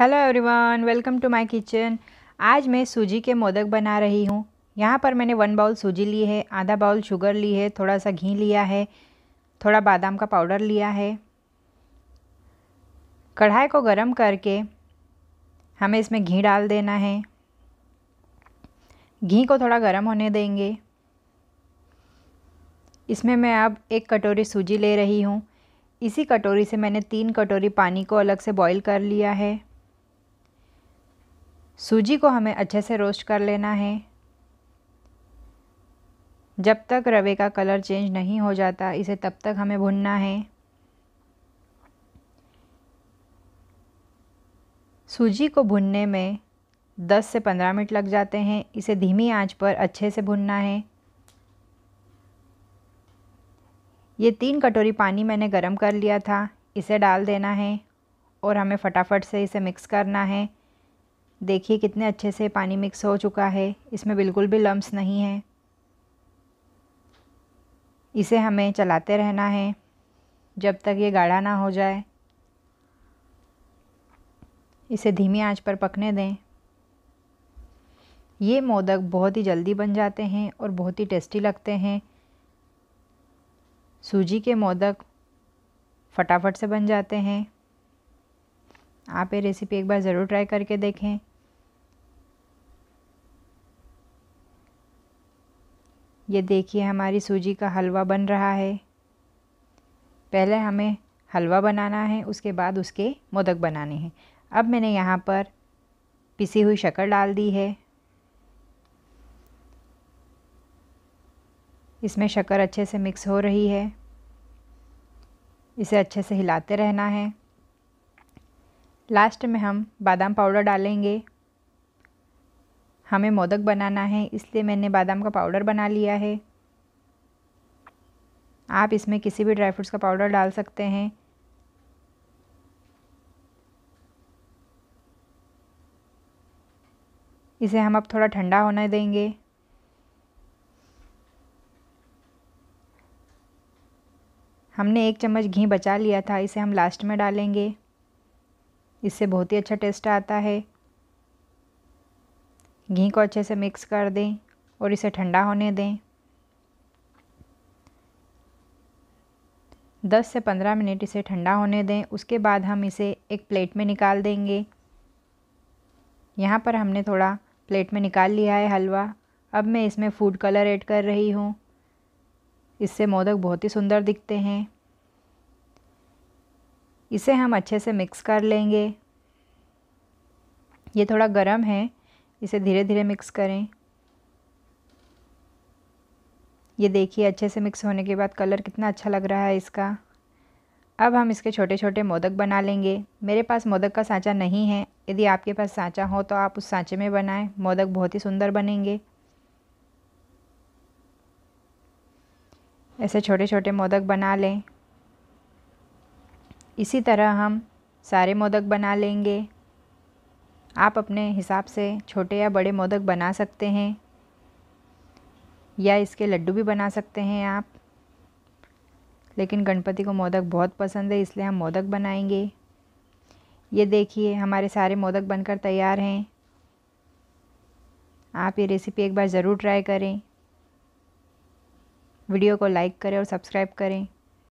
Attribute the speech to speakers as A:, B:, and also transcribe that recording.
A: hello everyone welcome to my kitchen आज मैं सूजी के मोदक बना रही हूँ यहाँ पर मैंने वन बाउल सूजी ली है आधा बाउल शुगर ली है थोड़ा सा घी लिया है थोड़ा बादाम का पाउडर लिया है कढ़ाई को गरम करके हमें इसमें घी डाल देना है घी को थोड़ा गरम होने देंगे इसमें मैं अब एक कटोरी सूजी ले रही हूँ इसी कटोरी से मैंने तीन कटोरी पानी को अलग से बॉईल कर लिया है सूजी को हमें अच्छे से रोस्ट कर लेना है जब तक रवे का कलर चेंज नहीं हो जाता इसे तब तक हमें भुनना है सूजी को भुनने में 10 से 15 मिनट लग जाते हैं इसे धीमी आंच पर अच्छे से भुनना है ये तीन कटोरी पानी मैंने गरम कर लिया था इसे डाल देना है और हमें फटाफट से इसे मिक्स करना है देखिए कितने अच्छे से पानी मिक्स हो चुका है इसमें बिल्कुल भी लम्स नहीं है इसे हमें चलाते रहना है जब तक ये गाढ़ा ना हो जाए इसे धीमी आंच पर पकने दें ये मोदक बहुत ही जल्दी बन जाते हैं और बहुत ही टेस्टी लगते हैं सूजी के मोदक फटाफट से बन जाते हैं आप ये रेसिपी एक बार ज़रूर ट्राई करके देखें ये देखिए हमारी सूजी का हलवा बन रहा है पहले हमें हलवा बनाना है उसके बाद उसके मोदक बनाने हैं अब मैंने यहाँ पर पिसी हुई शक्कर डाल दी है इसमें शक्कर अच्छे से मिक्स हो रही है इसे अच्छे से हिलाते रहना है लास्ट में हम बादाम पाउडर डालेंगे हमें मोदक बनाना है इसलिए मैंने बादाम का पाउडर बना लिया है आप इसमें किसी भी ड्राई फ्रूट्स का पाउडर डाल सकते हैं इसे हम अब थोड़ा ठंडा होने देंगे हमने एक चम्मच घी बचा लिया था इसे हम लास्ट में डालेंगे इससे बहुत ही अच्छा टेस्ट आता है घी को अच्छे से मिक्स कर दें और इसे ठंडा होने दें 10 से 15 मिनट इसे ठंडा होने दें उसके बाद हम इसे एक प्लेट में निकाल देंगे यहाँ पर हमने थोड़ा प्लेट में निकाल लिया है हलवा अब मैं इसमें फूड कलर ऐड कर रही हूँ इससे मोदक बहुत ही सुंदर दिखते हैं इसे हम अच्छे से मिक्स कर लेंगे ये थोड़ा गर्म है इसे धीरे धीरे मिक्स करें ये देखिए अच्छे से मिक्स होने के बाद कलर कितना अच्छा लग रहा है इसका अब हम इसके छोटे छोटे मोदक बना लेंगे मेरे पास मोदक का सांचा नहीं है यदि आपके पास सांचा हो तो आप उस सांचे में बनाएं मोदक बहुत ही सुंदर बनेंगे ऐसे छोटे छोटे मोदक बना लें इसी तरह हम सारे मोदक बना लेंगे आप अपने हिसाब से छोटे या बड़े मोदक बना सकते हैं या इसके लड्डू भी बना सकते हैं आप लेकिन गणपति को मोदक बहुत पसंद है इसलिए हम मोदक बनाएंगे ये देखिए हमारे सारे मोदक बनकर तैयार हैं आप ये रेसिपी एक बार ज़रूर ट्राई करें वीडियो को लाइक करें और सब्सक्राइब करें